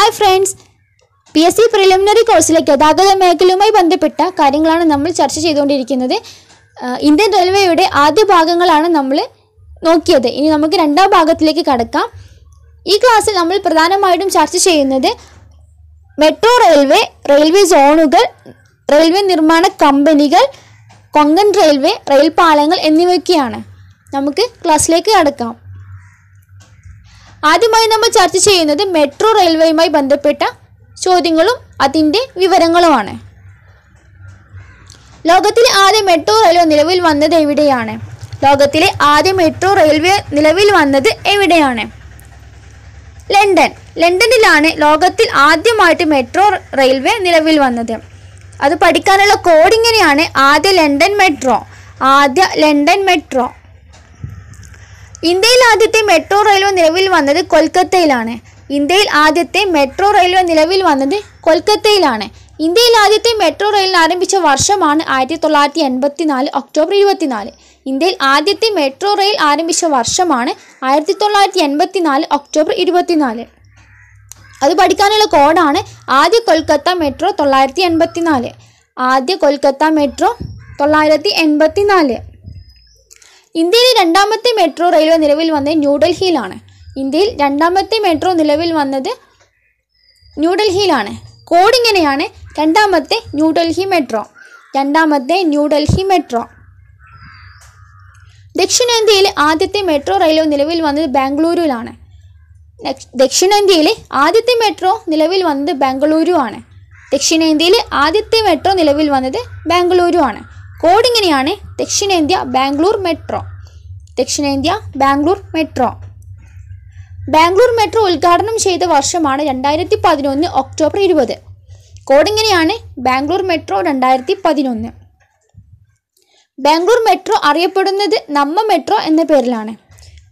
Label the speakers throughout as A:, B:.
A: hi friends P S C preliminary കോഴ്സിലെ ഗതാഗത മേഖലയുമായി ബന്ധപ്പെട്ട കാര്യങ്ങളാണ് നമ്മൾ ചർച്ച ചെയ്തുകൊണ്ടിരിക്കുന്നത് ഇന്ത്യൻ റെയിൽവേയുടെ ആദ്യ ഭാഗങ്ങളാണ് നമ്മൾ നോക്കിയത് ഇനി നമുക്ക് രണ്ടാം ഭാഗത്തിലേക്ക് കടക്കാം ഈ ക്ലാസ്സിൽ നമ്മൾ പ്രധാനമായിട്ടും ചർച്ച ചെയ്യുന്നത് മെട്രോ റെയിൽവേ റെയിൽവേ സോണുകൾ റെയിൽവേ നിർമ്മാണ കമ്പനികൾ കൊങ്കൺ റെയിൽവേ റെയിൽ പാലങ്ങൾ എന്നിവയൊക്കെയാണ് നമുക്ക് ക്ലാസ്സിലേക്ക് കടക്കാം ആദ്യമായി നമ്മൾ ചർച്ച ചെയ്യുന്നത് മെട്രോ റെയിൽവേയുമായി ബന്ധപ്പെട്ട ചോദ്യങ്ങളും അതിൻ്റെ വിവരങ്ങളുമാണ് ലോകത്തിലെ ആദ്യ മെട്രോ റെയിൽവേ നിലവിൽ വന്നത് എവിടെയാണ് ലോകത്തിലെ ആദ്യ മെട്രോ റെയിൽവേ നിലവിൽ വന്നത് എവിടെയാണ് ലണ്ടൻ ലണ്ടനിലാണ് ലോകത്തിൽ ആദ്യമായിട്ട് മെട്രോ റെയിൽവേ നിലവിൽ വന്നത് അത് പഠിക്കാനുള്ള കോഡ് ഇങ്ങനെയാണ് ആദ്യ ലണ്ടൻ മെട്രോ ആദ്യ ലണ്ടൻ മെട്രോ ഇന്ത്യയിൽ ആദ്യത്തെ മെട്രോ റെയിൽവേ നിലവിൽ വന്നത് കൊൽക്കത്തയിലാണ് ഇന്ത്യയിൽ ആദ്യത്തെ മെട്രോ റെയിൽവേ നിലവിൽ വന്നത് കൊൽക്കത്തയിലാണ് ഇന്ത്യയിൽ ആദ്യത്തെ മെട്രോ റെയിൽ ആരംഭിച്ച വർഷമാണ് ആയിരത്തി തൊള്ളായിരത്തി എൺപത്തി നാല് ഒക്ടോബർ ഇരുപത്തിനാല് ഇന്ത്യയിൽ ആദ്യത്തെ മെട്രോ റെയിൽ ആരംഭിച്ച വർഷമാണ് ആയിരത്തി തൊള്ളായിരത്തി എൺപത്തി നാല് ഒക്ടോബർ ഇരുപത്തിനാല് അത് പഠിക്കാനുള്ള കോഡാണ് ആദ്യ കൊൽക്കത്ത മെട്രോ തൊള്ളായിരത്തി എൺപത്തി നാല് ആദ്യ കൊൽക്കത്ത മെട്രോ തൊള്ളായിരത്തി എൺപത്തി നാല് ഇന്ത്യയിലെ രണ്ടാമത്തെ മെട്രോ റെയിൽവേ നിലവിൽ വന്നത് ന്യൂഡൽഹിയിലാണ് ഇന്ത്യയിൽ രണ്ടാമത്തെ മെട്രോ നിലവിൽ വന്നത് ന്യൂഡൽഹിയിലാണ് കോഡ് ഇങ്ങനെയാണ് രണ്ടാമത്തെ ന്യൂഡൽഹി മെട്രോ രണ്ടാമത്തെ ന്യൂഡൽഹി മെട്രോ ദക്ഷിണേന്ത്യയിലെ ആദ്യത്തെ മെട്രോ റെയിൽവേ നിലവിൽ വന്നത് ബാംഗ്ലൂരുവിലാണ് ദക്ഷിണേന്ത്യയിലെ ആദ്യത്തെ മെട്രോ നിലവിൽ വന്നത് ബാംഗ്ലൂരു ആണ് ദക്ഷിണേന്ത്യയിലെ ആദ്യത്തെ മെട്രോ നിലവിൽ വന്നത് ബാംഗ്ലൂരു ആണ് ഇങ്ങനെയാണ് ദക്ഷിണേന്ത്യ ബാംഗ്ലൂർ മെട്രോ ദക്ഷിണേന്ത്യ ബാംഗ്ലൂർ മെട്രോ ബാംഗ്ലൂർ മെട്രോ ഉദ്ഘാടനം ചെയ്ത വർഷമാണ് രണ്ടായിരത്തി പതിനൊന്ന് ഒക്ടോബർ ഇരുപത് ഇങ്ങനെയാണ് ബാംഗ്ലൂർ മെട്രോ രണ്ടായിരത്തി പതിനൊന്ന് ബാംഗ്ലൂർ മെട്രോ അറിയപ്പെടുന്നത് നമ്മ മെട്രോ എന്ന പേരിലാണ്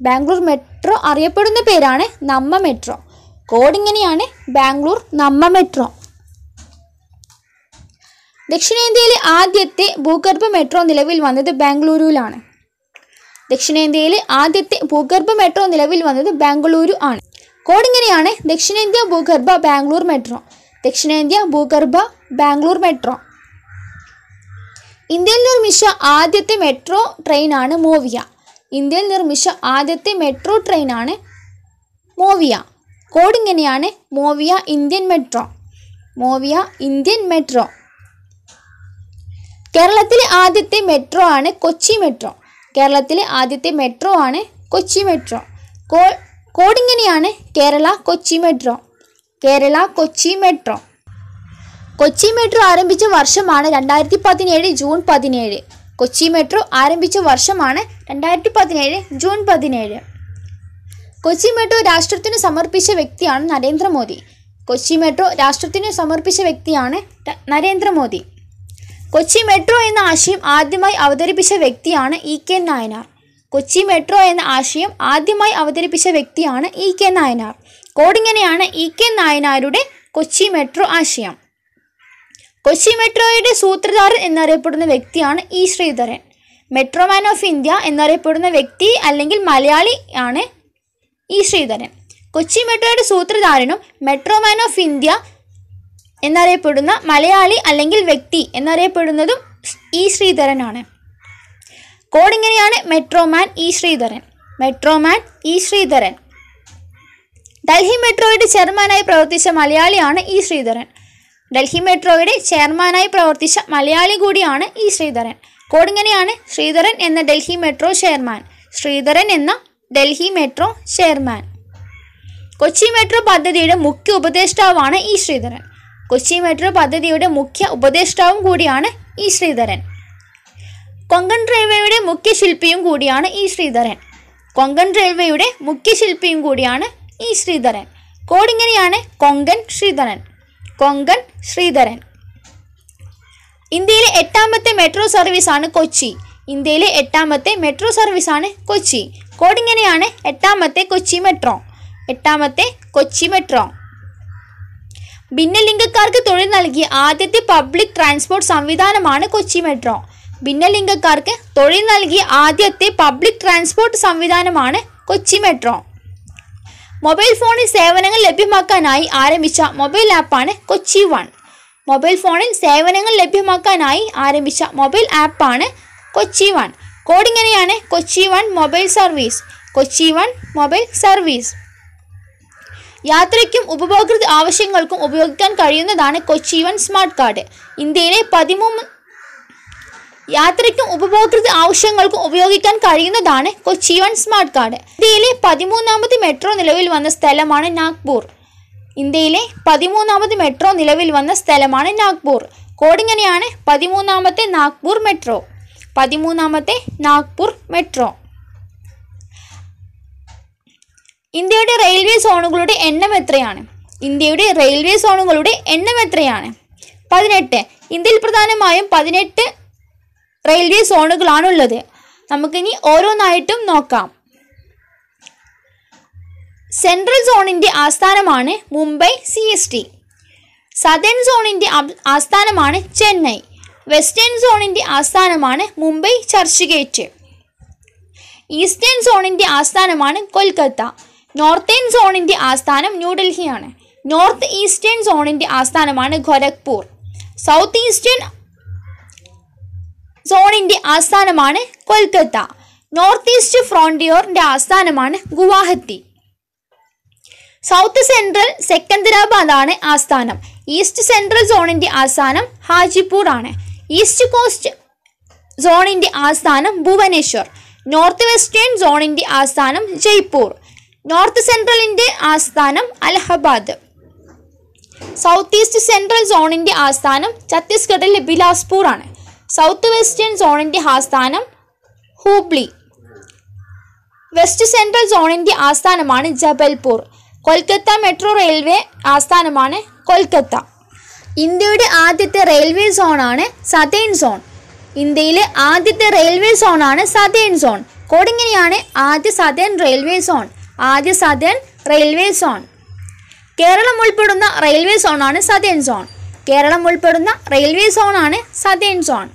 A: ബാംഗ്ലൂർ മെട്രോ അറിയപ്പെടുന്ന പേരാണ് നമ്മ മെട്രോ ഇങ്ങനെയാണ് ബാംഗ്ലൂർ നമ്മ മെട്രോ ദക്ഷിണേന്ത്യയിലെ ആദ്യത്തെ ഭൂഗർഭ മെട്രോ നിലവിൽ വന്നത് ബാംഗ്ലൂരുവിലാണ് ദക്ഷിണേന്ത്യയിലെ ആദ്യത്തെ ഭൂഗർഭ മെട്രോ നിലവിൽ വന്നത് ബാംഗ്ലൂരു ആണ് കോഡിങ്ങനെയാണ് ദക്ഷിണേന്ത്യ ഭൂഗർഭ ബാംഗ്ലൂർ മെട്രോ ദക്ഷിണേന്ത്യ ഭൂഗർഭ ബാംഗ്ലൂർ മെട്രോ ഇന്ത്യയിൽ നിർമ്മിച്ച ആദ്യത്തെ മെട്രോ ട്രെയിനാണ് മോവിയ ഇന്ത്യയിൽ നിർമ്മിച്ച ആദ്യത്തെ മെട്രോ ട്രെയിനാണ് മോവിയ കോഡിങ്ങനെയാണ് മോവിയ ഇന്ത്യൻ മെട്രോ മോവിയ ഇന്ത്യൻ മെട്രോ കേരളത്തിലെ ആദ്യത്തെ മെട്രോ ആണ് കൊച്ചി മെട്രോ കേരളത്തിലെ ആദ്യത്തെ മെട്രോ ആണ് കൊച്ചി മെട്രോ കോ കോടിങ്ങനെയാണ് Kerala Kochi metro Kerala Kochi metro Kochi metro ആരംഭിച്ച വർഷമാണ് രണ്ടായിരത്തി പതിനേഴ് ജൂൺ പതിനേഴ് കൊച്ചി മെട്രോ ആരംഭിച്ച വർഷമാണ് രണ്ടായിരത്തി പതിനേഴ് ജൂൺ പതിനേഴ് കൊച്ചി മെട്രോ രാഷ്ട്രത്തിന് സമർപ്പിച്ച വ്യക്തിയാണ് നരേന്ദ്രമോദി കൊച്ചി മെട്രോ രാഷ്ട്രത്തിന് സമർപ്പിച്ച വ്യക്തിയാണ് നരേന്ദ്രമോദി കൊച്ചി മെട്രോ എന്ന ആശയം ആദ്യമായി അവതരിപ്പിച്ച വ്യക്തിയാണ് E K Nayanar Kochi metro എന്ന ആശയം ആദ്യമായി അവതരിപ്പിച്ച വ്യക്തിയാണ് ഇ കെ നായനാർ കോടിങ്ങനെയാണ് ഇ കെ നായനാരുടെ കൊച്ചി മെട്രോ ആശയം കൊച്ചി മെട്രോയുടെ സൂത്രധാരൻ എന്നറിയപ്പെടുന്ന വ്യക്തിയാണ് E Sreedharan man of India എന്നറിയപ്പെടുന്ന വ്യക്തി അല്ലെങ്കിൽ മലയാളി ആണ് ഇ ശ്രീധരൻ കൊച്ചി മെട്രോയുടെ സൂത്രധാരനും മാൻ ഓഫ് ഇന്ത്യ എന്നറിയപ്പെടുന്ന മലയാളി അല്ലെങ്കിൽ വ്യക്തി എന്നറിയപ്പെടുന്നതും ഇ ശ്രീധരനാണ് കോഡിങ്ങനെയാണ് metroman E Sreedharan metroman E Sreedharan Delhi മെട്രോയുടെ ചെയർമാനായി പ്രവർത്തിച്ച മലയാളിയാണ് ഇ ശ്രീധരൻ ഡൽഹി മെട്രോയുടെ ചെയർമാനായി പ്രവർത്തിച്ച മലയാളി കൂടിയാണ് ഇ ശ്രീധരൻ കോഡിങ്ങനെയാണ് ശ്രീധരൻ എന്ന ഡൽഹി മെട്രോ ചെയർമാൻ ശ്രീധരൻ എന്ന Delhi metro chairman Kochi metro പദ്ധതിയുടെ മുഖ്യ ഉപദേഷ്ടാവാണ് ഇ ശ്രീധരൻ കൊച്ചി മെട്രോ പദ്ധതിയുടെ മുഖ്യ ഉപദേഷ്ടാവും കൂടിയാണ് ഇ ശ്രീധരൻ കൊങ്കൺ റെയിൽവേയുടെ മുഖ്യ ശില്പിയും കൂടിയാണ് ഇ ശ്രീധരൻ കൊങ്കൺ റെയിൽവേയുടെ മുഖ്യ ശില്പിയും കൂടിയാണ് ഇ ശ്രീധരൻ കോഡിങ്ങനെയാണ് കൊങ്കൺ ശ്രീധരൻ കൊങ്കൺ ശ്രീധരൻ ഇന്ത്യയിലെ എട്ടാമത്തെ മെട്രോ സർവീസാണ് കൊച്ചി ഇന്ത്യയിലെ എട്ടാമത്തെ മെട്രോ സർവീസാണ് കൊച്ചി കോഡിങ്ങനെയാണ് എട്ടാമത്തെ കൊച്ചി മെട്രോ എട്ടാമത്തെ കൊച്ചി മെട്രോ ഭിന്നലിംഗക്കാർക്ക് തൊഴിൽ നൽകിയ ആദ്യത്തെ പബ്ലിക് ട്രാൻസ്പോർട്ട് സംവിധാനമാണ് കൊച്ചി മെട്രോ ഭിന്നലിംഗക്കാർക്ക് തൊഴിൽ നൽകിയ ആദ്യത്തെ പബ്ലിക് ട്രാൻസ്പോർട്ട് സംവിധാനമാണ് കൊച്ചി മെട്രോ മൊബൈൽ ഫോണിൽ സേവനങ്ങൾ ലഭ്യമാക്കാനായി ആരംഭിച്ച മൊബൈൽ ആപ്പാണ് കൊച്ചി വൺ മൊബൈൽ ഫോണിൽ സേവനങ്ങൾ ലഭ്യമാക്കാനായി ആരംഭിച്ച മൊബൈൽ ആപ്പാണ് കൊച്ചി വൺ കോഡിങ്ങനെയാണ് Kochi one mobile service Kochi one mobile service യാത്രയ്ക്കും ഉപഭോക്തൃ ആവശ്യങ്ങൾക്കും ഉപയോഗിക്കാൻ കഴിയുന്നതാണ് കൊച്ചി വൺ സ്മാർട്ട് കാർഡ് ഇന്ത്യയിലെ പതിമൂന്ന് യാത്രയ്ക്കും ഉപഭോക്തൃ ആവശ്യങ്ങൾക്കും ഉപയോഗിക്കാൻ കഴിയുന്നതാണ് കൊച്ചി വൺ സ്മാർട്ട് കാർഡ് ഇന്ത്യയിലെ പതിമൂന്നാമത് മെട്രോ നിലവിൽ വന്ന സ്ഥലമാണ് നാഗ്പൂർ ഇന്ത്യയിലെ പതിമൂന്നാമത് മെട്രോ നിലവിൽ വന്ന സ്ഥലമാണ് നാഗ്പൂർ കോഡിങ്ങനെയാണ് പതിമൂന്നാമത്തെ നാഗ്പൂർ മെട്രോ പതിമൂന്നാമത്തെ നാഗ്പൂർ മെട്രോ ഇന്ത്യയുടെ റെയിൽവേ സോണുകളുടെ എണ്ണം എത്രയാണ് ഇന്ത്യയുടെ റെയിൽവേ സോണുകളുടെ എണ്ണം എത്രയാണ് പതിനെട്ട് ഇന്ത്യയിൽ പ്രധാനമായും പതിനെട്ട് റെയിൽവേ സോണുകളാണുള്ളത് നമുക്കിനി ഓരോന്നായിട്ടും നോക്കാം സെൻട്രൽ സോണിൻ്റെ ആസ്ഥാനമാണ് Mumbai C S T southern സോണിൻ്റെ ആസ്ഥാനമാണ് ചെന്നൈ വെസ്റ്റേൺ സോണിൻ്റെ ആസ്ഥാനമാണ് മുംബൈ ചർച്ച് ഗേറ്റ് ഈസ്റ്റേൺ സോണിൻ്റെ ആസ്ഥാനമാണ് കൊൽക്കത്ത നോർത്തേൺ സോണിൻ്റെ ആസ്ഥാനം ന്യൂഡൽഹിയാണ് നോർത്ത് ഈസ്റ്റേൺ സോണിൻ്റെ ആസ്ഥാനമാണ് ഖൊരഖ്പൂർ സൗത്ത് ഈസ്റ്റേൺ സോണിൻ്റെ ആസ്ഥാനമാണ് കൊൽക്കത്ത നോർത്ത് ഈസ്റ്റ് ഫ്രോണ്ടിയോറിൻ്റെ ആസ്ഥാനമാണ് ഗുവാഹത്തി സൗത്ത് സെൻട്രൽ ആണ് ആസ്ഥാനം ഈസ്റ്റ് സെൻട്രൽ സോണിൻ്റെ ആസ്ഥാനം ഹാജിപ്പൂർ ആണ് ഈസ്റ്റ് കോസ്റ്റ് സോണിൻ്റെ ആസ്ഥാനം ഭുവനേശ്വർ നോർത്ത് വെസ്റ്റേൺ സോണിൻ്റെ ആസ്ഥാനം ജയ്പൂർ നോർത്ത് സെൻട്രലിൻ്റെ ആസ്ഥാനം അലഹബാദ് സൗത്ത് ഈസ്റ്റ് സെൻട്രൽ സോണിൻ്റെ ആസ്ഥാനം ഛത്തീസ്ഗഡിലെ ബിലാസ്പൂർ ആണ് സൗത്ത് വെസ്റ്റേൺ സോണിൻ്റെ ആസ്ഥാനം ഹൂബ്ലി വെസ്റ്റ് സെൻട്രൽ സോണിൻ്റെ ആസ്ഥാനമാണ് ജബൽപൂർ കൊൽക്കത്ത മെട്രോ റെയിൽവേ ആസ്ഥാനമാണ് കൊൽക്കത്ത ഇന്ത്യയുടെ ആദ്യത്തെ റെയിൽവേ സോണാണ് സതേൺ സോൺ ഇന്ത്യയിലെ ആദ്യത്തെ റെയിൽവേ സോണാണ് സതേൺ സോൺ കോടിങ്ങനെയാണ് ആദ്യ സതേൺ റെയിൽവേ സോൺ ആദ്യ സദൻ റെയിൽവേ സോൺ കേരളം ഉൾപ്പെടുന്ന റെയിൽവേ സോണാണ് സദൻ സോൺ കേരളം ഉൾപ്പെടുന്ന റെയിൽവേ സോണാണ് സദൻ സോൺ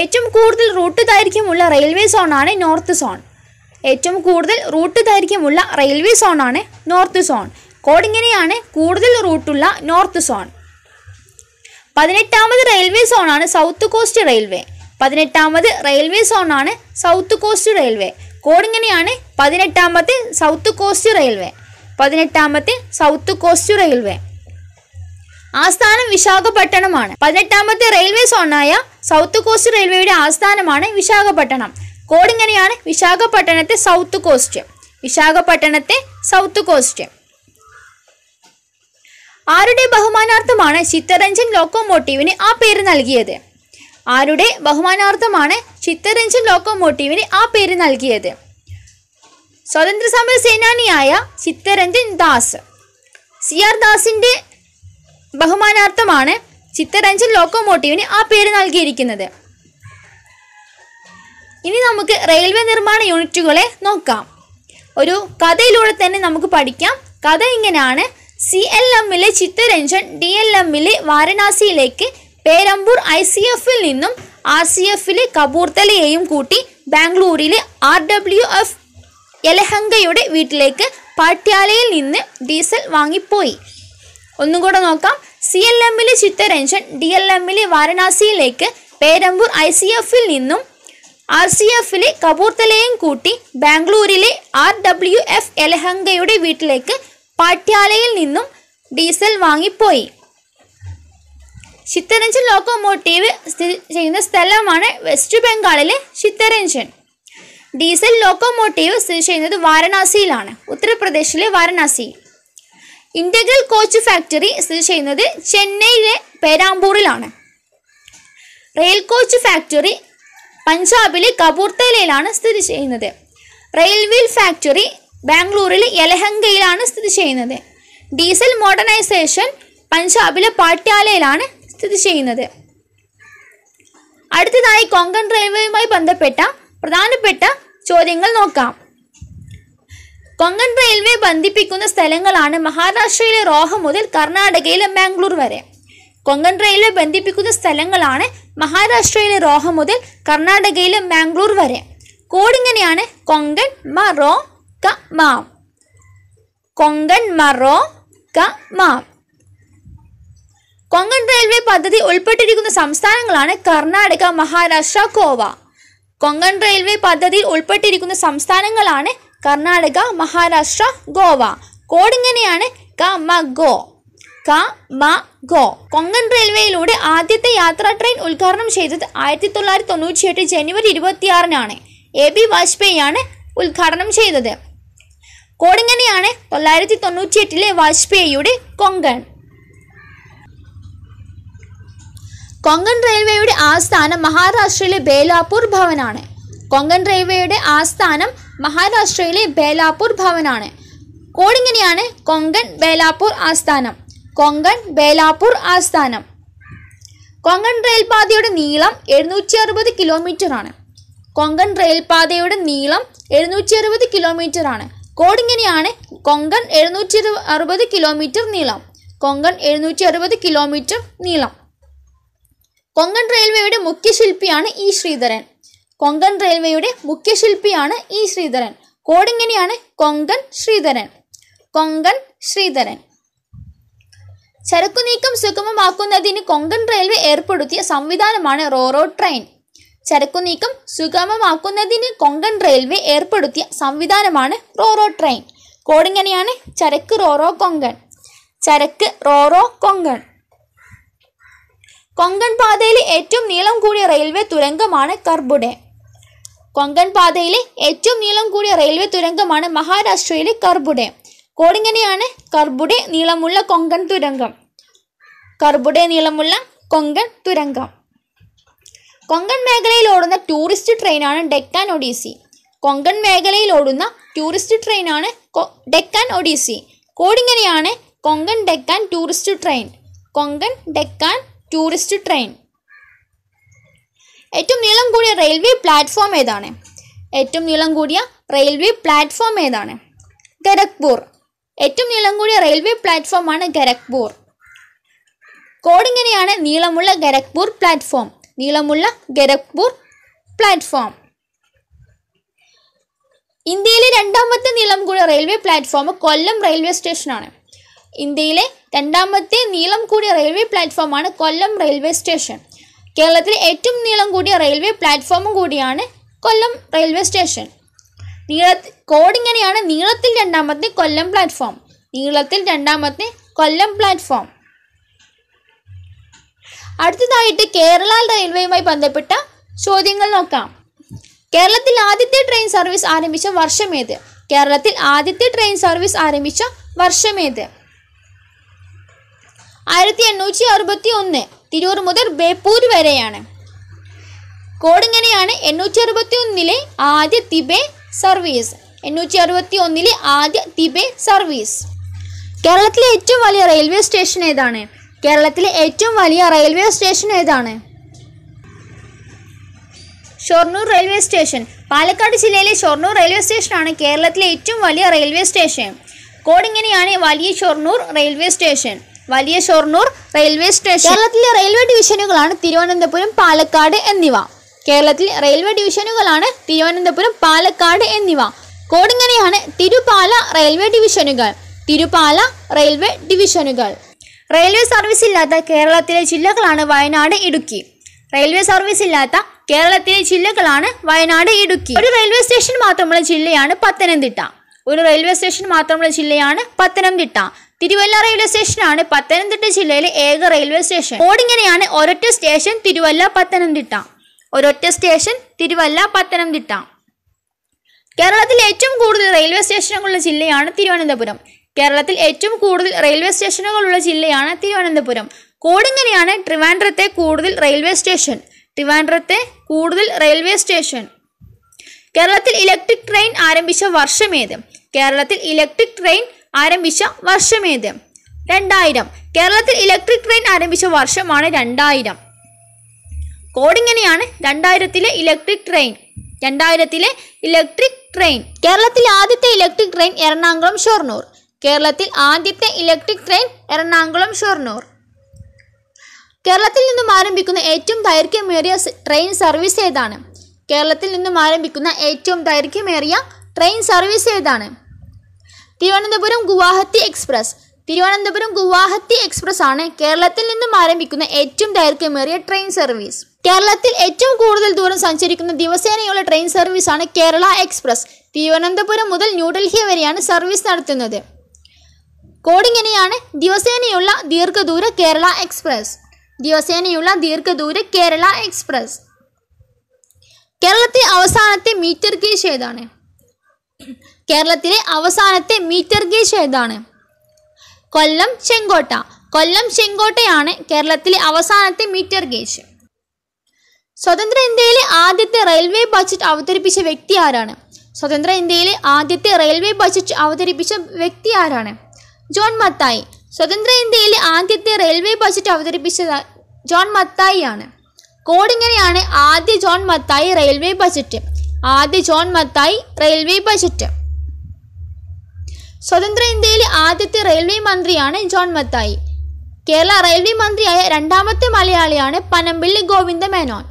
A: ഏറ്റവും കൂടുതൽ റൂട്ട് ദൈർഘ്യമുള്ള റെയിൽവേ സോണാണ് നോർത്ത് സോൺ ഏറ്റവും കൂടുതൽ റൂട്ട് ദൈർഘ്യമുള്ള റെയിൽവേ സോണാണ് നോർത്ത് സോൺ കോടിങ്ങനെയാണ് കൂടുതൽ റൂട്ടുള്ള നോർത്ത് സോൺ പതിനെട്ടാമത് റെയിൽവേ സോണാണ് സൗത്ത് കോസ്റ്റ് റെയിൽവേ പതിനെട്ടാമത് റെയിൽവേ സോണാണ് സൗത്ത് കോസ്റ്റ് റെയിൽവേ ഓടിങ്ങനെയാണ് പതിനെട്ടാമത്തെ സൗത്ത് കോസ്റ്റ് റെയിൽവേ പതിനെട്ടാമത്തെ സൗത്ത് കോസ്റ്റ് റെയിൽവേ ആസ്ഥാനം വിശാഖപട്ടണമാണ് പതിനെട്ടാമത്തെ റെയിൽവേ സോണായ സൗത്ത് കോസ്റ്റ് റെയിൽവേയുടെ ആസ്ഥാനമാണ് വിശാഖപട്ടണം കോടിങ്ങനെയാണ് വിശാഖപട്ടണത്തെ സൗത്ത് കോസ്റ്റ് വിശാഖപട്ടണത്തെ സൗത്ത് കോസ്റ്റ് ആരുടെ ബഹുമാനാർത്ഥമാണ് ചിത്തരഞ്ജൻ ലോക്കോമോട്ടീവിന് ആ പേര് നൽകിയത് ആരുടെ ബഹുമാനാർത്ഥമാണ് ചിത്തരഞ്ജൻ ലോക്കോമോട്ടീവിന് ആ പേര് നൽകിയത് സമര സേനാനിയായ ചിത്തരഞ്ജൻ ദാസ് സി ആർ ദാസിൻ്റെ ബഹുമാനാർത്ഥമാണ് ചിത്തരഞ്ജൻ ലോക്കോമോട്ടീവിന് ആ പേര് നൽകിയിരിക്കുന്നത് ഇനി നമുക്ക് റെയിൽവേ നിർമ്മാണ യൂണിറ്റുകളെ നോക്കാം ഒരു കഥയിലൂടെ തന്നെ നമുക്ക് പഠിക്കാം കഥ ഇങ്ങനെയാണ് സി എൽ എമ്മിലെ ചിത്തരഞ്ജൻ ഡി എൽ എമ്മിലെ വാരണാസിയിലേക്ക് പേരമ്പൂർ ഐ സി എഫിൽ നിന്നും ആർ സി എഫിലെ കപൂർത്തലയെയും കൂട്ടി ബാംഗ്ലൂരിലെ ആർ ഡബ്ല്യു എഫ് യലഹങ്കയുടെ വീട്ടിലേക്ക് പാട്യാലയിൽ നിന്ന് ഡീസൽ വാങ്ങിപ്പോയി ഒന്നും കൂടെ നോക്കാം സി എൽ എമ്മിലെ ചിത്തരഞ്ജൻ ഡി എൽ എമ്മിലെ വാരണാസിയിലേക്ക് പേരമ്പൂർ ഐ സി എഫിൽ നിന്നും ആർ സി എഫിലെ കപൂർത്തലയും കൂട്ടി ബാംഗ്ലൂരിലെ ആർ ഡബ്ല്യു എഫ് യലഹങ്കയുടെ വീട്ടിലേക്ക് പാട്യാലയിൽ നിന്നും ഡീസൽ വാങ്ങിപ്പോയി ചിത്തരഞ്ചൻ ലോക്കോമോട്ടീവ് സ്ഥിതി ചെയ്യുന്ന സ്ഥലമാണ് വെസ്റ്റ് ബംഗാളിലെ ചിത്തരഞ്ജൻ ഡീസൽ ലോക്കോമോട്ടീവ് സ്ഥിതി ചെയ്യുന്നത് വാരണാസിയിലാണ് ഉത്തർപ്രദേശിലെ വാരണാസി ഇൻ്റഗ്രൽ കോച്ച് ഫാക്ടറി സ്ഥിതി ചെയ്യുന്നത് ചെന്നൈയിലെ പേരാമ്പൂറിലാണ് റെയിൽ കോച്ച് ഫാക്ടറി പഞ്ചാബിലെ കപൂർത്തലയിലാണ് സ്ഥിതി ചെയ്യുന്നത് റെയിൽ ഫാക്ടറി ബാംഗ്ലൂരിലെ യലഹങ്കയിലാണ് സ്ഥിതി ചെയ്യുന്നത് ഡീസൽ മോഡേണൈസേഷൻ പഞ്ചാബിലെ പാട്യാലയിലാണ് സ്ഥിതി ചെയ്യുന്നത് അടുത്തതായി കൊങ്കൺ റെയിൽവേയുമായി ബന്ധപ്പെട്ട പ്രധാനപ്പെട്ട ചോദ്യങ്ങൾ നോക്കാം കൊങ്കൺ റെയിൽവേ ബന്ധിപ്പിക്കുന്ന സ്ഥലങ്ങളാണ് മഹാരാഷ്ട്രയിലെ റോഹ മുതൽ കർണാടകയിലെ ബാംഗ്ലൂർ വരെ കൊങ്കൺ റെയിൽവേ ബന്ധിപ്പിക്കുന്ന സ്ഥലങ്ങളാണ് മഹാരാഷ്ട്രയിലെ റോഹ മുതൽ കർണാടകയിലെ ബാംഗ്ലൂർ വരെ കോഡിങ്ങനെയാണ് കൊങ്കൺ മ റോ ക മാം കൊങ്കൺ മറോ ക മാം കൊങ്കൺ റെയിൽവേ പദ്ധതി ഉൾപ്പെട്ടിരിക്കുന്ന സംസ്ഥാനങ്ങളാണ് കർണാടക മഹാരാഷ്ട്ര ഗോവ കൊങ്കൺ റെയിൽവേ പദ്ധതിയിൽ ഉൾപ്പെട്ടിരിക്കുന്ന സംസ്ഥാനങ്ങളാണ് കർണാടക മഹാരാഷ്ട്ര ഗോവ കോഡ് ഇങ്ങനെയാണ് ക മ ഗോ ക മ ഗോ കൊങ്കൺ റെയിൽവേയിലൂടെ ആദ്യത്തെ യാത്രാ ട്രെയിൻ ഉദ്ഘാടനം ചെയ്തത് ആയിരത്തി തൊള്ളായിരത്തി തൊണ്ണൂറ്റി എട്ട് ജനുവരി ഇരുപത്തിയാറിനാണ് എ ബി വാജ്പേയി ആണ് ഉദ്ഘാടനം ചെയ്തത് കോഡിങ്ങനെയാണ് തൊള്ളായിരത്തി തൊണ്ണൂറ്റി എട്ടിലെ വാജ്പേയിയുടെ കൊങ്കൺ കൊങ്കൺ റെയിൽവേയുടെ ആസ്ഥാനം മഹാരാഷ്ട്രയിലെ ബേലാപൂർ ഭവനാണ് കൊങ്കൺ റെയിൽവേയുടെ ആസ്ഥാനം മഹാരാഷ്ട്രയിലെ ബേലാപൂർ ഭവനാണ് കോഡിങ്ങനെയാണ് കൊങ്കൺ ബേലാപൂർ ആസ്ഥാനം കൊങ്കൺ ബേലാപൂർ ആസ്ഥാനം കൊങ്കൺ റെയിൽപാതയുടെ നീളം എഴുന്നൂറ്റി അറുപത് കിലോമീറ്റർ ആണ് കൊങ്കൺ റെയിൽപാതയുടെ നീളം എഴുന്നൂറ്റി അറുപത് കിലോമീറ്റർ ആണ് കോഡിങ്ങനെയാണ് കൊങ്കൺ എഴുന്നൂറ്റി അറുപത് കിലോമീറ്റർ നീളം കൊങ്കൺ എഴുന്നൂറ്റി അറുപത് കിലോമീറ്റർ നീളം കൊങ്കൺ റെയിൽവേയുടെ മുഖ്യശില്പിയാണ് ഇ ശ്രീധരൻ കൊങ്കൺ റെയിൽവേയുടെ മുഖ്യശില്പിയാണ് ഇ ശ്രീധരൻ കോഡിങ്ങനെയാണ് കൊങ്കൺ ശ്രീധരൻ കൊങ്കൺ ശ്രീധരൻ ചരക്കു നീക്കം സുഗമമാക്കുന്നതിന് കൊങ്കൺ റെയിൽവേ ഏർപ്പെടുത്തിയ സംവിധാനമാണ് റോറോ ട്രെയിൻ ചരക്കു നീക്കം സുഗമമാക്കുന്നതിന് കൊങ്കൺ റെയിൽവേ ഏർപ്പെടുത്തിയ സംവിധാനമാണ് റോറോ ട്രെയിൻ കോഡിങ്ങനെയാണ് ചരക്ക് റോറോ കൊങ്കൺ ചരക്ക് റോറോ കൊങ്കൺ കൊങ്കൺ പാതയിലെ ഏറ്റവും നീളം കൂടിയ റെയിൽവേ തുരങ്കമാണ് കർബുഡെ കൊങ്കൺ പാതയിലെ ഏറ്റവും നീളം കൂടിയ റെയിൽവേ തുരങ്കമാണ് മഹാരാഷ്ട്രയിലെ കർബുഡെ കോടിങ്ങനെയാണ് കർബുഡെ നീളമുള്ള കൊങ്കൺ തുരങ്കം കർബുഡെ നീളമുള്ള കൊങ്കൺ തുരങ്കം കൊങ്കൺ മേഖലയിൽ ഓടുന്ന ടൂറിസ്റ്റ് ട്രെയിനാണ് ഡെക്കാൻ ഒഡീസി കൊങ്കൺ മേഖലയിൽ ഓടുന്ന ടൂറിസ്റ്റ് ട്രെയിനാണ് ഡെക്കാൻ ഒഡീസി കോടിങ്ങനെയാണ് Konkan Deccan tourist train Konkan Deccan tourist train ഏറ്റവും നീളം കൂടിയ റെയിൽവേ പ്ലാറ്റ്ഫോം ഏതാണ് ഏറ്റവും നീളം കൂടിയ റെയിൽവേ പ്ലാറ്റ്ഫോം ഏതാണ് ഖരഗ്പൂർ ഏറ്റവും നീളം കൂടിയ റെയിൽവേ പ്ലാറ്റ്ഫോമാണ് ഗരക്പൂർ കോഡ് ഇങ്ങനെയാണ് നീളമുള്ള ഖരഗ്പൂർ പ്ലാറ്റ്ഫോം നീളമുള്ള ഖരഗ്പൂർ പ്ലാറ്റ്ഫോം ഇന്ത്യയിലെ രണ്ടാമത്തെ നീളം കൂടിയ റെയിൽവേ പ്ലാറ്റ്ഫോം കൊല്ലം റെയിൽവേ സ്റ്റേഷനാണ് ഇന്ത്യയിലെ രണ്ടാമത്തെ നീളം കൂടിയ റെയിൽവേ പ്ലാറ്റ്ഫോമാണ് കൊല്ലം റെയിൽവേ സ്റ്റേഷൻ കേരളത്തിലെ ഏറ്റവും നീളം കൂടിയ റെയിൽവേ പ്ലാറ്റ്ഫോമും കൂടിയാണ് കൊല്ലം റെയിൽവേ സ്റ്റേഷൻ നീള കോഡ് നീളത്തിൽ രണ്ടാമത്തെ കൊല്ലം പ്ലാറ്റ്ഫോം നീളത്തിൽ രണ്ടാമത്തെ കൊല്ലം പ്ലാറ്റ്ഫോം അടുത്തതായിട്ട് കേരള റെയിൽവേയുമായി ബന്ധപ്പെട്ട ചോദ്യങ്ങൾ നോക്കാം കേരളത്തിൽ ആദ്യത്തെ ട്രെയിൻ സർവീസ് ആരംഭിച്ച വർഷമേത് കേരളത്തിൽ ആദ്യത്തെ ട്രെയിൻ സർവീസ് ആരംഭിച്ച വർഷമേത് ആയിരത്തി എണ്ണൂറ്റി അറുപത്തി ഒന്ന് തിരൂർ മുതൽ ബേപ്പൂർ വരെയാണ് കോഡ് ഇങ്ങനെയാണ് എണ്ണൂറ്റി അറുപത്തി ഒന്നിലെ ആദ്യ തിബെ സർവീസ് എണ്ണൂറ്റി അറുപത്തി ഒന്നിലെ ആദ്യ തിബെ സർവീസ് കേരളത്തിലെ ഏറ്റവും വലിയ റെയിൽവേ സ്റ്റേഷൻ ഏതാണ് കേരളത്തിലെ ഏറ്റവും വലിയ റെയിൽവേ സ്റ്റേഷൻ ഏതാണ് ഷൊർണൂർ റെയിൽവേ സ്റ്റേഷൻ പാലക്കാട് ജില്ലയിലെ ഷൊർണൂർ റെയിൽവേ സ്റ്റേഷനാണ് കേരളത്തിലെ ഏറ്റവും വലിയ റെയിൽവേ സ്റ്റേഷൻ കോഡ് വലിയ ഷൊർണൂർ റെയിൽവേ സ്റ്റേഷൻ വലിയ ഷൊർണൂർ റെയിൽവേ സ്റ്റേഷൻ കേരളത്തിലെ റെയിൽവേ ഡിവിഷനുകളാണ് തിരുവനന്തപുരം പാലക്കാട് എന്നിവ കേരളത്തിൽ റെയിൽവേ ഡിവിഷനുകളാണ് തിരുവനന്തപുരം പാലക്കാട് എന്നിവ കോടിങ്ങനെയാണ് തിരുപാല റെയിൽവേ ഡിവിഷനുകൾ തിരുപാല റെയിൽവേ ഡിവിഷനുകൾ റെയിൽവേ സർവീസ് ഇല്ലാത്ത കേരളത്തിലെ ജില്ലകളാണ് വയനാട് ഇടുക്കി റെയിൽവേ സർവീസ് ഇല്ലാത്ത കേരളത്തിലെ ജില്ലകളാണ് വയനാട് ഇടുക്കി ഒരു റെയിൽവേ സ്റ്റേഷൻ മാത്രമുള്ള ജില്ലയാണ് പത്തനംതിട്ട ഒരു റെയിൽവേ സ്റ്റേഷൻ മാത്രമുള്ള ജില്ലയാണ് പത്തനംതിട്ട തിരുവല്ല റെയിൽവേ സ്റ്റേഷനാണ് പത്തനംതിട്ട ജില്ലയിലെ ഏക റെയിൽവേ സ്റ്റേഷൻ ഓടിങ്ങനെയാണ് ഒരൊറ്റ സ്റ്റേഷൻ തിരുവല്ല പത്തനംതിട്ട ഒരൊറ്റ സ്റ്റേഷൻ തിരുവല്ല പത്തനംതിട്ട കേരളത്തിൽ ഏറ്റവും കൂടുതൽ റെയിൽവേ സ്റ്റേഷനുകളുള്ള ജില്ലയാണ് തിരുവനന്തപുരം കേരളത്തിൽ ഏറ്റവും കൂടുതൽ റെയിൽവേ സ്റ്റേഷനുകളുള്ള ജില്ലയാണ് തിരുവനന്തപുരം കോടിങ്ങനെയാണ് ട്രിവാൻഡ്രത്തെ കൂടുതൽ റെയിൽവേ സ്റ്റേഷൻ ട്രിവാൻഡ്രത്തെ കൂടുതൽ റെയിൽവേ സ്റ്റേഷൻ കേരളത്തിൽ ഇലക്ട്രിക് ട്രെയിൻ ആരംഭിച്ച വർഷമേത് കേരളത്തിൽ ഇലക്ട്രിക് ട്രെയിൻ ആരംഭിച്ച വർഷമേത് രണ്ടായിരം കേരളത്തിൽ ഇലക്ട്രിക് ട്രെയിൻ ആരംഭിച്ച വർഷമാണ് രണ്ടായിരം കോഡിങ്ങനെയാണ് രണ്ടായിരത്തിലെ ഇലക്ട്രിക് ട്രെയിൻ രണ്ടായിരത്തിലെ ഇലക്ട്രിക് ട്രെയിൻ കേരളത്തിലെ ആദ്യത്തെ ഇലക്ട്രിക് ട്രെയിൻ എറണാകുളം ഷൊർണൂർ കേരളത്തിൽ ആദ്യത്തെ ഇലക്ട്രിക് ട്രെയിൻ എറണാകുളം ഷൊർണൂർ കേരളത്തിൽ നിന്നും ആരംഭിക്കുന്ന ഏറ്റവും ദൈർഘ്യമേറിയ ട്രെയിൻ സർവീസ് ഏതാണ് കേരളത്തിൽ നിന്നും ആരംഭിക്കുന്ന ഏറ്റവും ദൈർഘ്യമേറിയ ട്രെയിൻ സർവീസ് ഏതാണ് തിരുവനന്തപുരം ഗുവാഹത്തി എക്സ്പ്രസ് തിരുവനന്തപുരം ഗുവാഹത്തി എക്സ്പ്രസ് ആണ് കേരളത്തിൽ നിന്നും ആരംഭിക്കുന്ന ഏറ്റവും ദൈർഘ്യമേറിയ ട്രെയിൻ സർവീസ് കേരളത്തിൽ ഏറ്റവും കൂടുതൽ ദൂരം സഞ്ചരിക്കുന്ന ദിവസേനയുള്ള ട്രെയിൻ സർവീസ് ആണ് കേരള എക്സ്പ്രസ് തിരുവനന്തപുരം മുതൽ ന്യൂഡൽഹി വരെയാണ് സർവീസ് നടത്തുന്നത് കോഡിങ്ങനെയാണ് ദിവസേനയുള്ള ദീർഘദൂര കേരള എക്സ്പ്രസ് ദിവസേനയുള്ള ദീർഘദൂര കേരള എക്സ്പ്രസ് കേരളത്തെ അവസാനത്തെ മീറ്റർ ഗേജ് ഏതാണ് കേരളത്തിലെ അവസാനത്തെ മീറ്റർ ഗേജ് ഏതാണ് കൊല്ലം ചെങ്കോട്ട കൊല്ലം ചെങ്കോട്ടയാണ് കേരളത്തിലെ അവസാനത്തെ മീറ്റർ ഗേജ് സ്വതന്ത്ര ഇന്ത്യയിലെ ആദ്യത്തെ റെയിൽവേ ബജറ്റ് അവതരിപ്പിച്ച വ്യക്തി ആരാണ് സ്വതന്ത്ര ഇന്ത്യയിലെ ആദ്യത്തെ റെയിൽവേ ബജറ്റ് അവതരിപ്പിച്ച വ്യക്തി ആരാണ് ജോൺ മത്തായി സ്വതന്ത്ര ഇന്ത്യയിലെ ആദ്യത്തെ റെയിൽവേ ബജറ്റ് അവതരിപ്പിച്ചത് ജോൺ മത്തായി ആണ് കോഡിങ്ങനെയാണ് ആദ്യ ജോൺ മത്തായി റെയിൽവേ ബജറ്റ് ആദ്യ ജോൺ മത്തായി റെയിൽവേ ബജറ്റ് സ്വതന്ത്ര ഇന്ത്യയിലെ ആദ്യത്തെ റെയിൽവേ മന്ത്രിയാണ് ജോൺ മത്തായി കേരള റെയിൽവേ മന്ത്രിയായ രണ്ടാമത്തെ മലയാളിയാണ് പനമ്പിള്ളി ഗോവിന്ദ മേനോൻ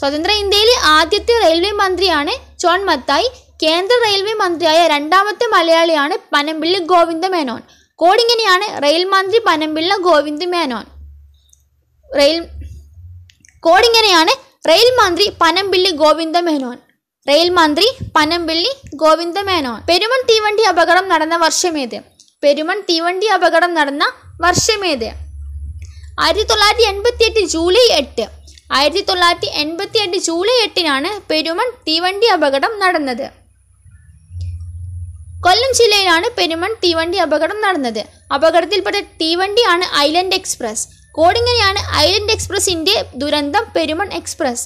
A: സ്വതന്ത്ര ഇന്ത്യയിലെ ആദ്യത്തെ റെയിൽവേ മന്ത്രിയാണ് ജോൺ മത്തായി കേന്ദ്ര റെയിൽവേ മന്ത്രിയായ രണ്ടാമത്തെ മലയാളിയാണ് പനമ്പിള്ളി ഗോവിന്ദ മേനോൻ കോഡിങ്ങനെയാണ് റെയിൽ മന്ത്രി പനമ്പിള്ള ഗോവിന്ദ് മേനോൻ റെയിൽ കോഡിങ്ങനെയാണ് റെയിൽ മന്ത്രി പനമ്പിള്ളി ഗോവിന്ദ മേനോൻ റെയിൽ മന്ത്രി പനമ്പിള്ളി ഗോവിന്ദമേനോൻ പെരുമൺ തീവണ്ടി അപകടം നടന്ന വർഷമേത് പെരുമൺ തീവണ്ടി അപകടം നടന്ന വർഷമേത് ആയിരത്തി തൊള്ളായിരത്തി എൺപത്തി എട്ട് ജൂലൈ എട്ട് ആയിരത്തി തൊള്ളായിരത്തി എൺപത്തി എട്ട് ജൂലൈ എട്ടിനാണ് പെരുമൺ തീവണ്ടി അപകടം നടന്നത് കൊല്ലം ജില്ലയിലാണ് പെരുമൺ തീവണ്ടി അപകടം നടന്നത് അപകടത്തിൽപ്പെട്ട തീവണ്ടിയാണ് ഐലൻഡ് എക്സ്പ്രസ് കോടിങ്ങനെയാണ് ഐലൻഡ് എക്സ്പ്രസിന്റെ ദുരന്തം പെരുമൺ എക്സ്പ്രസ്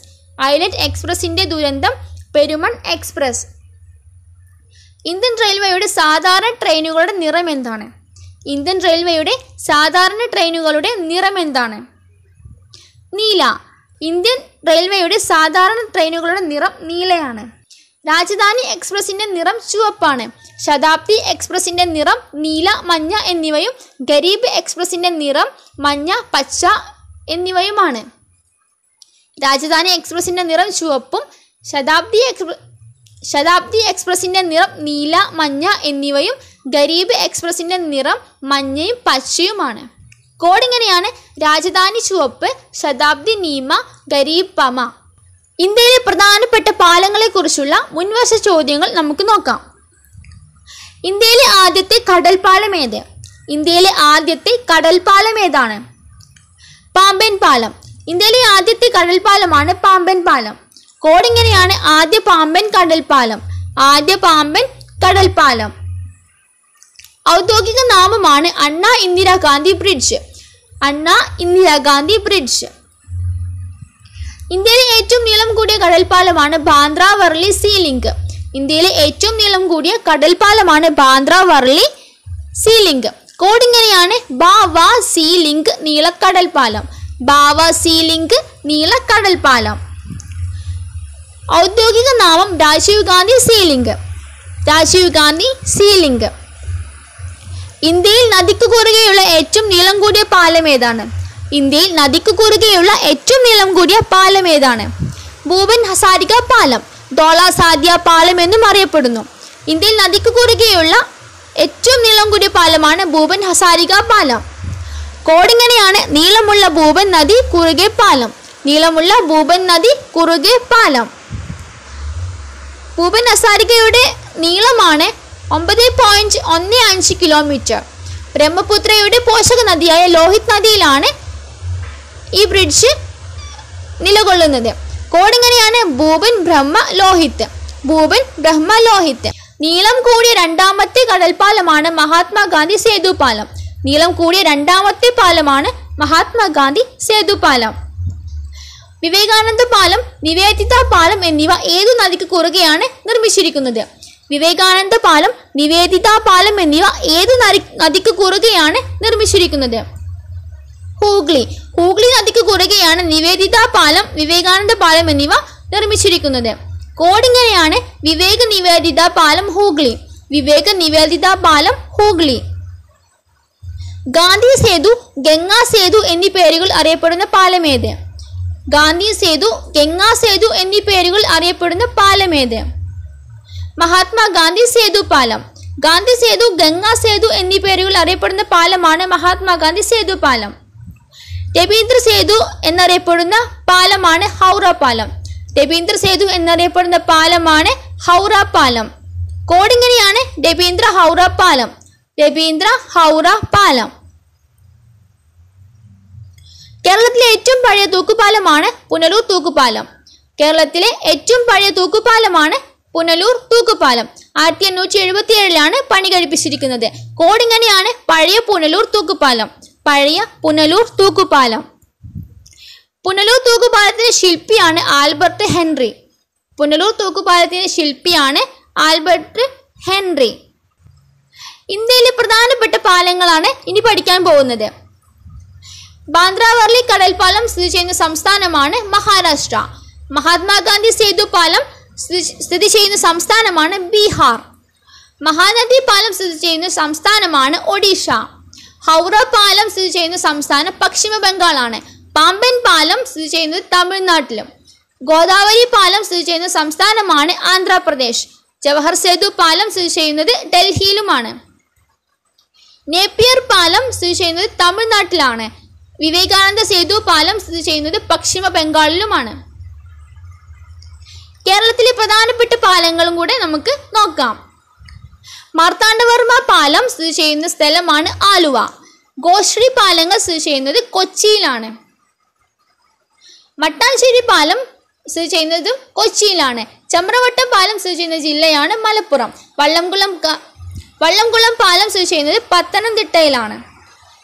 A: ഐലൻഡ് എക്സ്പ്രസിന്റെ ദുരന്തം പെരുമൺ എക്സ്പ്രസ് ഇന്ത്യൻ റെയിൽവേയുടെ സാധാരണ ട്രെയിനുകളുടെ നിറം എന്താണ് ഇന്ത്യൻ റെയിൽവേയുടെ സാധാരണ ട്രെയിനുകളുടെ നിറം എന്താണ് നീല ഇന്ത്യൻ റെയിൽവേയുടെ സാധാരണ ട്രെയിനുകളുടെ നിറം നീലയാണ് രാജധാനി എക്സ്പ്രസിൻ്റെ നിറം ചുവപ്പാണ് ശതാബ്ദി എക്സ്പ്രസിൻ്റെ നിറം നീല മഞ്ഞ എന്നിവയും ഗരീബ് എക്സ്പ്രസിൻ്റെ നിറം മഞ്ഞ പച്ച എന്നിവയുമാണ് രാജധാനി എക്സ്പ്രസിൻ്റെ നിറം ചുവപ്പും ശതാബ്ദി എക്സ്പ്ര ശതാബ്ദി എക്സ്പ്രസിൻ്റെ നിറം നീല മഞ്ഞ എന്നിവയും ഗരീബ് എക്സ്പ്രസിൻ്റെ നിറം മഞ്ഞയും പച്ചയുമാണ് കോഡ് ഇങ്ങനെയാണ് രാജധാനി ചുവപ്പ് ശതാബ്ദി നീമ ഗരീബ് പമ ഇന്ത്യയിലെ പ്രധാനപ്പെട്ട പാലങ്ങളെക്കുറിച്ചുള്ള മുൻവശ ചോദ്യങ്ങൾ നമുക്ക് നോക്കാം ഇന്ത്യയിലെ ആദ്യത്തെ കടൽപാലം ഏത് ഇന്ത്യയിലെ ആദ്യത്തെ കടൽപാലം ഏതാണ് പാമ്പൻ പാലം ഇന്ത്യയിലെ ആദ്യത്തെ കടൽപാലമാണ് പാമ്പൻ പാലം കോടിങ്ങനെയാണ് ആദ്യ പാമ്പൻ കടൽപാലം ആദ്യ പാമ്പൻ കടൽപാലം ഔദ്യോഗിക നാമമാണ് അണ്ണ ഇന്ദിരാഗാന്ധി ബ്രിഡ്ജ് അണ്ണ ഇന്ദിരാഗാന്ധി ബ്രിഡ്ജ് ഇന്ത്യയിലെ ഏറ്റവും നീളം കൂടിയ കടൽപാലമാണ് ബാന്ദ്ര വർലി സീ ലിങ്ക് ഇന്ത്യയിലെ ഏറ്റവും നീളം കൂടിയ കടൽപാലമാണ് ബാന്ദ്ര വർലി സീ ലിങ്ക് കോഡിങ്ങനെയാണ് ബാവ സീ ലിങ്ക് നീളക്കടൽപ്പാലം ബാവ സീ ലിങ്ക് ഔദ്യോഗിക നാമം രാജീവ് ഗാന്ധി സീലിംഗ് രാജീവ് ഗാന്ധി സീലിംഗ് ഇന്ത്യയിൽ നദിക്ക് കുറുകെയുള്ള ഏറ്റവും നീളം കൂടിയ പാലം ഏതാണ് ഇന്ത്യയിൽ നദിക്ക് കുറുകെയുള്ള ഏറ്റവും നീളം കൂടിയ പാലം ഏതാണ് ഭൂപൻ ഹസാരിക പാലം ധോളാസാദ്യ പാലം എന്നും അറിയപ്പെടുന്നു ഇന്ത്യയിൽ നദിക്ക് കുറുകെയുള്ള ഏറ്റവും നീളം കൂടിയ പാലമാണ് ഭൂപൻ ഹസാരിക പാലം കോടിങ്ങനെയാണ് നീളമുള്ള ഭൂപൻ നദി കുറുകെ പാലം നീളമുള്ള ഭൂപൻ നദി കുറുകെ പാലം ഭൂപൻ ഹസാരികയുടെ നീളമാണ് ഒമ്പത് പോയിന്റ് ഒന്ന് അഞ്ച് കിലോമീറ്റർ ബ്രഹ്മപുത്രയുടെ പോഷക നദിയായ ലോഹിത് നദിയിലാണ് ഈ ബ്രിഡ്ജ് നിലകൊള്ളുന്നത് കോടിങ്ങനെയാണ് ഭൂപൻ ബ്രഹ്മ ലോഹിത് ഭൂപൻ ബ്രഹ്മ ലോഹിത് നീളം കൂടിയ രണ്ടാമത്തെ കടൽപ്പാലമാണ് മഹാത്മാഗാന്ധി സേതു പാലം നീളം കൂടിയ രണ്ടാമത്തെ പാലമാണ് മഹാത്മാഗാന്ധി സേതു പാലം വിവേകാനന്ദ പാലം വിവേചിത പാലം എന്നിവ ഏതു നദിക്ക് കുറുകെയാണ് നിർമ്മിച്ചിരിക്കുന്നത് വിവേകാനന്ദ പാലം നിവേദിത പാലം എന്നിവ ഏതു നദിക്ക് കുറുകെയാണ് നിർമ്മിച്ചിരിക്കുന്നത് ഹൂഗ്ലി ഹൂഗ്ലി നദിക്ക് കുറുകെയാണ് നിവേദിത പാലം വിവേകാനന്ദ പാലം എന്നിവ നിർമ്മിച്ചിരിക്കുന്നത് കോടിങ്ങനെയാണ് വിവേക നിവേദിത പാലം ഹൂഗ്ലി വിവേക നിവേദിത പാലം ഹൂഗ്ലി ഗാന്ധി സേതു ഗംഗാ സേതു എന്നീ പേരുകൾ അറിയപ്പെടുന്ന പാലമേത് ഗാന്ധി സേതു ഗംഗാ സേതു എന്നീ പേരുകൾ അറിയപ്പെടുന്ന പാലമേത് മഹാത്മാഗാന്ധി സേതു പാലം ഗാന്ധി സേതു ഗംഗാ സേതു എന്നീ പേരുകൾ അറിയപ്പെടുന്ന പാലമാണ് മഹാത്മാഗാന്ധി സേതു പാലം രവീന്ദ്ര സേതു എന്നറിയപ്പെടുന്ന പാലമാണ് ഹൗറ പാലം രവീന്ദ്ര സേതു എന്നറിയപ്പെടുന്ന പാലമാണ് ഹൗറ പാലം കോടിങ്ങനെയാണ് രവീന്ദ്ര ഹൗറ പാലം രവീന്ദ്ര ഹൗറ പാലം കേരളത്തിലെ ഏറ്റവും പഴയ തൂക്കുപാലമാണ് പുനലൂർ തൂക്കുപാലം കേരളത്തിലെ ഏറ്റവും പഴയ തൂക്കുപാലമാണ് പുനലൂർ തൂക്കുപാലം ആയിരത്തി എണ്ണൂറ്റി എഴുപത്തി ഏഴിലാണ് പണി കഴിപ്പിച്ചിരിക്കുന്നത് കോടിങ്ങനെയാണ് പഴയ പുനലൂർ തൂക്കുപാലം പഴയ പുനലൂർ തൂക്കുപാലം പുനലൂർ തൂക്കുപാലത്തിന്റെ ശില്പിയാണ് ആൽബർട്ട് ഹെൻറി പുനലൂർ തൂക്കുപാലത്തിന്റെ ശില്പിയാണ് ആൽബർട്ട് ഹെൻറി ഇന്ത്യയിലെ പ്രധാനപ്പെട്ട പാലങ്ങളാണ് ഇനി പഠിക്കാൻ പോകുന്നത് ബാന്ദ്രാവർലി കടൽപ്പാലം സ്ഥിതി ചെയ്യുന്ന സംസ്ഥാനമാണ് മഹാരാഷ്ട്ര മഹാത്മാഗാന്ധി സേതു പാലം സ്ഥിതി ചെയ്യുന്ന സംസ്ഥാനമാണ് ബീഹാർ മഹാനദി പാലം സ്ഥിതി ചെയ്യുന്ന സംസ്ഥാനമാണ് ഒഡീഷ ഹൗറ പാലം സ്ഥിതി ചെയ്യുന്ന സംസ്ഥാനം പശ്ചിമ ബംഗാളാണ് പാമ്പൻ പാലം സ്ഥിതി ചെയ്യുന്നത് തമിഴ്നാട്ടിലും ഗോദാവരി പാലം സ്ഥിതി ചെയ്യുന്ന സംസ്ഥാനമാണ് ആന്ധ്രാപ്രദേശ് ജവഹർ സേതു പാലം സ്ഥിതി ചെയ്യുന്നത് ഡൽഹിയിലുമാണ് നേപ്പിയർ പാലം സ്ഥിതി ചെയ്യുന്നത് തമിഴ്നാട്ടിലാണ് വിവേകാനന്ദ സേതു പാലം സ്ഥിതി ചെയ്യുന്നത് പശ്ചിമ ബംഗാളിലുമാണ് കേരളത്തിലെ പ്രധാനപ്പെട്ട പാലങ്ങളും കൂടെ നമുക്ക് നോക്കാം മാർത്താണ്ഡവർമ്മ പാലം സ്ഥിതി ചെയ്യുന്ന സ്ഥലമാണ് ആലുവ ഗോശ്രീ പാലങ്ങൾ സ്ഥിതി ചെയ്യുന്നത് കൊച്ചിയിലാണ് മട്ടാഞ്ചേരി പാലം സ്ഥിതി ചെയ്യുന്നതും കൊച്ചിയിലാണ് ചമ്രവട്ടം പാലം സ്ഥിതി ചെയ്യുന്ന ജില്ലയാണ് മലപ്പുറം വള്ളംകുളം വള്ളംകുളം പാലം സ്ഥിതി ചെയ്യുന്നത് പത്തനംതിട്ടയിലാണ്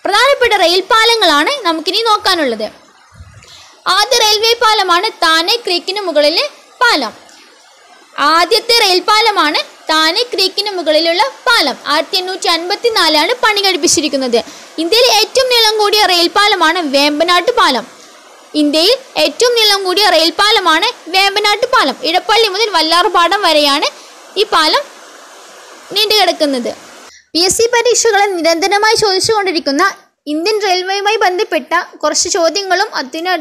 A: പ്രധാനപ്പെട്ട റെയിൽ പാലങ്ങളാണ് നമുക്കിനി നോക്കാനുള്ളത് ആദ്യ റെയിൽവേ പാലമാണ് താനെ ക്രീക്കിന് മുകളിലെ പാലം ആദ്യത്തെ റെയിൽ പാലമാണ് താനെ ക്രീക്കിന് മുകളിലുള്ള പാലം ആയിരത്തി എണ്ണൂറ്റി അൻപത്തി നാലാണ് പണി കഴിപ്പിച്ചിരിക്കുന്നത് ഇന്ത്യയിൽ ഏറ്റവും നീളം കൂടിയ റെയിൽ പാലമാണ് വേമ്പനാട്ട് പാലം ഇന്ത്യയിൽ ഏറ്റവും നീളം കൂടിയ റെയിൽ പാലമാണ് വേമ്പനാട്ട് പാലം ഇടപ്പള്ളി മുതൽ വല്ലാർപാടം വരെയാണ് ഈ പാലം നീണ്ടു കിടക്കുന്നത് പി എസ് സി പരീക്ഷകളെ നിരന്തരമായി ചോദിച്ചുകൊണ്ടിരിക്കുന്ന ഇന്ത്യൻ റെയിൽവേയുമായി ബന്ധപ്പെട്ട കുറച്ച് ചോദ്യങ്ങളും അതിനോ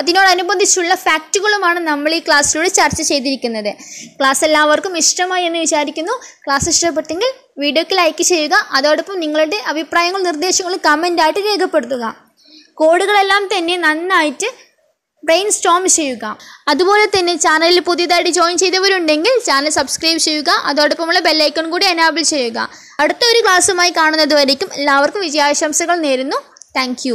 A: അതിനോടനുബന്ധിച്ചുള്ള ഫാക്റ്റുകളുമാണ് നമ്മൾ ഈ ക്ലാസ്സിലൂടെ ചർച്ച ചെയ്തിരിക്കുന്നത് ക്ലാസ് എല്ലാവർക്കും ഇഷ്ടമായി എന്ന് വിചാരിക്കുന്നു ക്ലാസ് ഇഷ്ടപ്പെട്ടെങ്കിൽ വീഡിയോക്ക് ലൈക്ക് ചെയ്യുക അതോടൊപ്പം നിങ്ങളുടെ അഭിപ്രായങ്ങളും നിർദ്ദേശങ്ങളും കമൻ്റായിട്ട് രേഖപ്പെടുത്തുക കോഡുകളെല്ലാം തന്നെ നന്നായിട്ട് ബ്രെയിൻ സ്റ്റോം ചെയ്യുക അതുപോലെ തന്നെ ചാനലിൽ പുതിയതായിട്ട് ജോയിൻ ചെയ്തവരുണ്ടെങ്കിൽ ചാനൽ സബ്സ്ക്രൈബ് ചെയ്യുക അതോടൊപ്പമുള്ള ബെല്ലൈക്കൺ കൂടി എനാബിൾ ചെയ്യുക അടുത്ത ഒരു ക്ലാസ്സുമായി കാണുന്നത് എല്ലാവർക്കും വിജയാശംസകൾ നേരുന്നു താങ്ക്